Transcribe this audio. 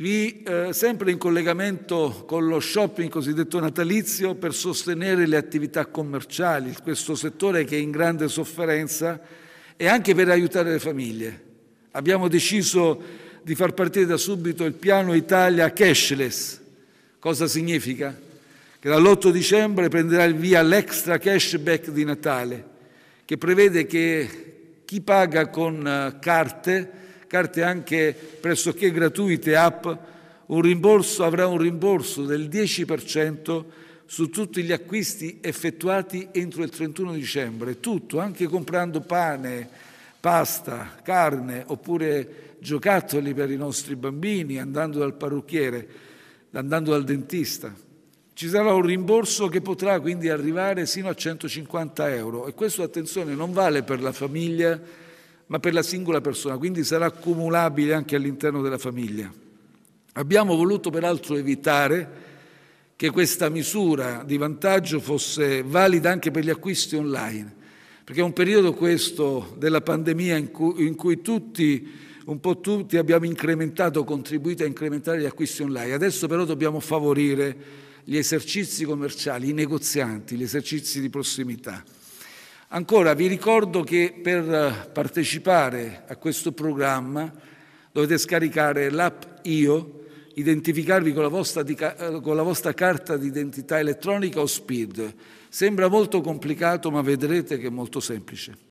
Vi, eh, sempre in collegamento con lo shopping cosiddetto natalizio per sostenere le attività commerciali, questo settore che è in grande sofferenza, e anche per aiutare le famiglie. Abbiamo deciso di far partire da subito il piano Italia cashless. Cosa significa? Che dall'8 dicembre prenderà il via l'extra cashback di Natale, che prevede che chi paga con eh, carte carte anche pressoché gratuite, app, un rimborso avrà un rimborso del 10% su tutti gli acquisti effettuati entro il 31 dicembre, tutto, anche comprando pane, pasta, carne oppure giocattoli per i nostri bambini, andando dal parrucchiere, andando dal dentista. Ci sarà un rimborso che potrà quindi arrivare sino a 150 euro e questo, attenzione, non vale per la famiglia ma per la singola persona, quindi sarà accumulabile anche all'interno della famiglia. Abbiamo voluto peraltro evitare che questa misura di vantaggio fosse valida anche per gli acquisti online, perché è un periodo questo della pandemia in cui, in cui tutti, un po' tutti abbiamo incrementato, contribuito a incrementare gli acquisti online. Adesso però dobbiamo favorire gli esercizi commerciali, i negozianti, gli esercizi di prossimità. Ancora vi ricordo che per partecipare a questo programma dovete scaricare l'app IO, identificarvi con la vostra, eh, con la vostra carta d'identità elettronica o SPID. Sembra molto complicato ma vedrete che è molto semplice.